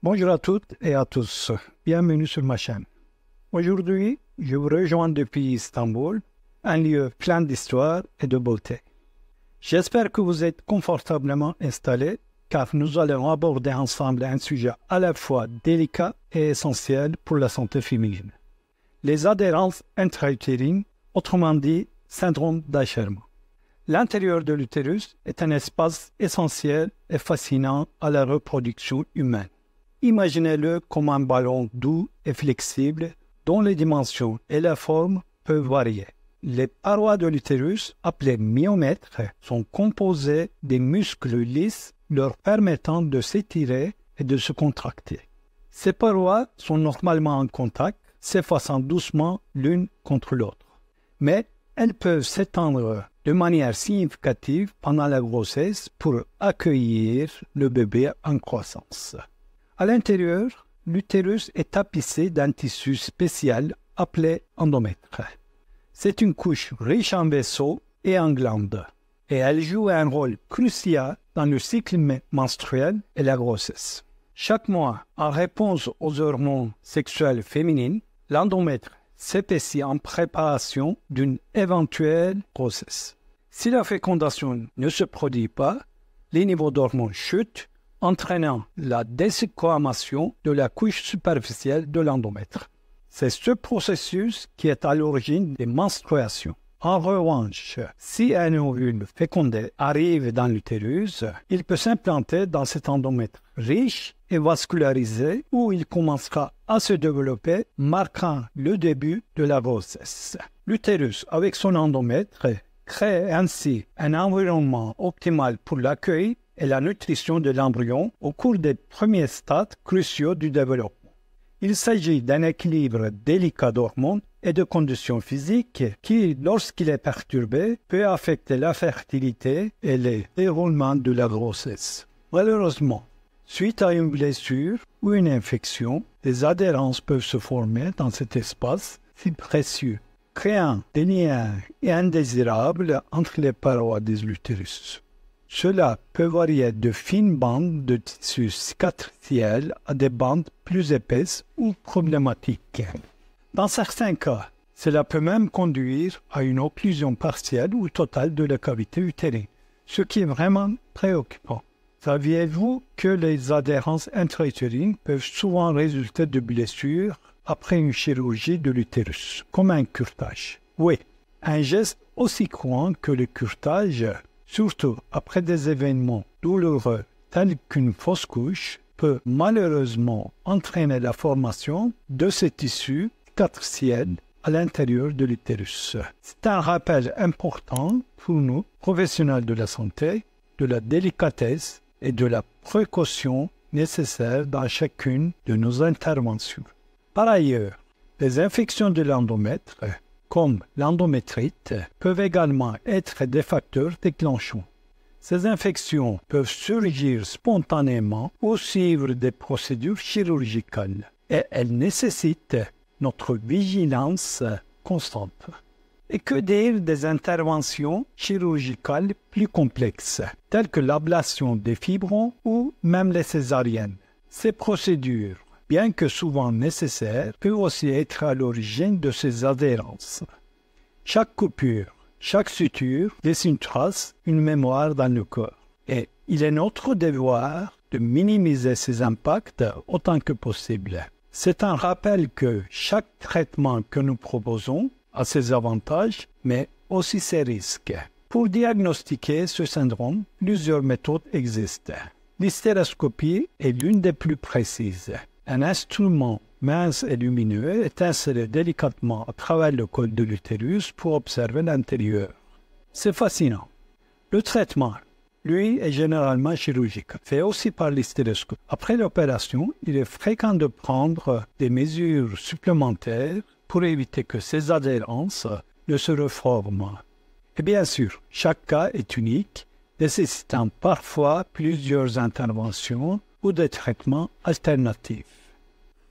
Bonjour à toutes et à tous. Bienvenue sur ma chaîne. Aujourd'hui, je vous rejoins depuis Istanbul, un lieu plein d'histoire et de beauté. J'espère que vous êtes confortablement installés car nous allons aborder ensemble un sujet à la fois délicat et essentiel pour la santé féminine. Les adhérences intrautérines, autrement dit syndrome d'Asherman. L'intérieur de l'utérus est un espace essentiel et fascinant à la reproduction humaine. Imaginez-le comme un ballon doux et flexible dont les dimensions et la forme peuvent varier. Les parois de l'utérus, appelées myomètres, sont composées de muscles lisses leur permettant de s'étirer et de se contracter. Ces parois sont normalement en contact, s'effaçant doucement l'une contre l'autre. Mais elles peuvent s'étendre de manière significative pendant la grossesse pour accueillir le bébé en croissance. À l'intérieur, l'utérus est tapissé d'un tissu spécial appelé endomètre. C'est une couche riche en vaisseaux et en glandes, et elle joue un rôle crucial dans le cycle menstruel et la grossesse. Chaque mois, en réponse aux hormones sexuelles féminines, l'endomètre s'épaissit en préparation d'une éventuelle grossesse. Si la fécondation ne se produit pas, les niveaux d'hormones chutent entraînant la déséquamation de la couche superficielle de l'endomètre. C'est ce processus qui est à l'origine des menstruations. En revanche, si un ovule fécondé arrive dans l'utérus, il peut s'implanter dans cet endomètre riche et vascularisé où il commencera à se développer, marquant le début de la grossesse. L'utérus, avec son endomètre, crée ainsi un environnement optimal pour l'accueil et la nutrition de l'embryon au cours des premiers stades cruciaux du développement. Il s'agit d'un équilibre délicat d'hormones et de conditions physiques qui, lorsqu'il est perturbé, peut affecter la fertilité et les déroulements de la grossesse. Malheureusement, suite à une blessure ou une infection, des adhérences peuvent se former dans cet espace si précieux, créant des liens indésirables entre les parois des utérus. Cela peut varier de fines bandes de tissu cicatriciel à des bandes plus épaisses ou problématiques. Dans certains cas, cela peut même conduire à une occlusion partielle ou totale de la cavité utérine, ce qui est vraiment préoccupant. Saviez-vous que les adhérences intrautérines peuvent souvent résulter de blessures après une chirurgie de l'utérus, comme un curtage Oui, un geste aussi courant que le curtage surtout après des événements douloureux tels qu'une fausse couche, peut malheureusement entraîner la formation de ces tissus cicatriciels à l'intérieur de l'utérus. C'est un rappel important pour nous, professionnels de la santé, de la délicatesse et de la précaution nécessaires dans chacune de nos interventions. Par ailleurs, les infections de l'endomètre comme l'endométrite, peuvent également être des facteurs déclenchants. Ces infections peuvent surgir spontanément ou suivre des procédures chirurgicales et elles nécessitent notre vigilance constante. Et que dire des interventions chirurgicales plus complexes, telles que l'ablation des fibrons ou même les césariennes Ces procédures bien que souvent nécessaire, peut aussi être à l'origine de ces adhérences. Chaque coupure, chaque suture laisse une trace, une mémoire dans le corps. Et il est notre devoir de minimiser ces impacts autant que possible. C'est un rappel que chaque traitement que nous proposons a ses avantages, mais aussi ses risques. Pour diagnostiquer ce syndrome, plusieurs méthodes existent. L'hystéroscopie est l'une des plus précises. Un instrument mince et lumineux est inséré délicatement à travers le col de l'utérus pour observer l'intérieur. C'est fascinant. Le traitement, lui, est généralement chirurgical, fait aussi par l'hystéroscope. Après l'opération, il est fréquent de prendre des mesures supplémentaires pour éviter que ces adhérences ne se reforment. Et bien sûr, chaque cas est unique, nécessitant parfois plusieurs interventions ou des traitements alternatifs.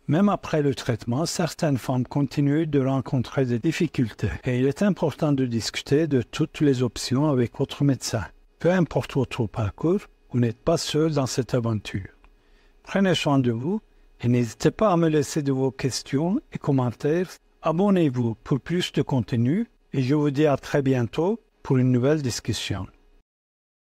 Même après le traitement, certaines femmes continuent de rencontrer des difficultés et il est important de discuter de toutes les options avec votre médecin. Peu importe votre parcours, vous n'êtes pas seul dans cette aventure. Prenez soin de vous et n'hésitez pas à me laisser de vos questions et commentaires. Abonnez-vous pour plus de contenu et je vous dis à très bientôt pour une nouvelle discussion.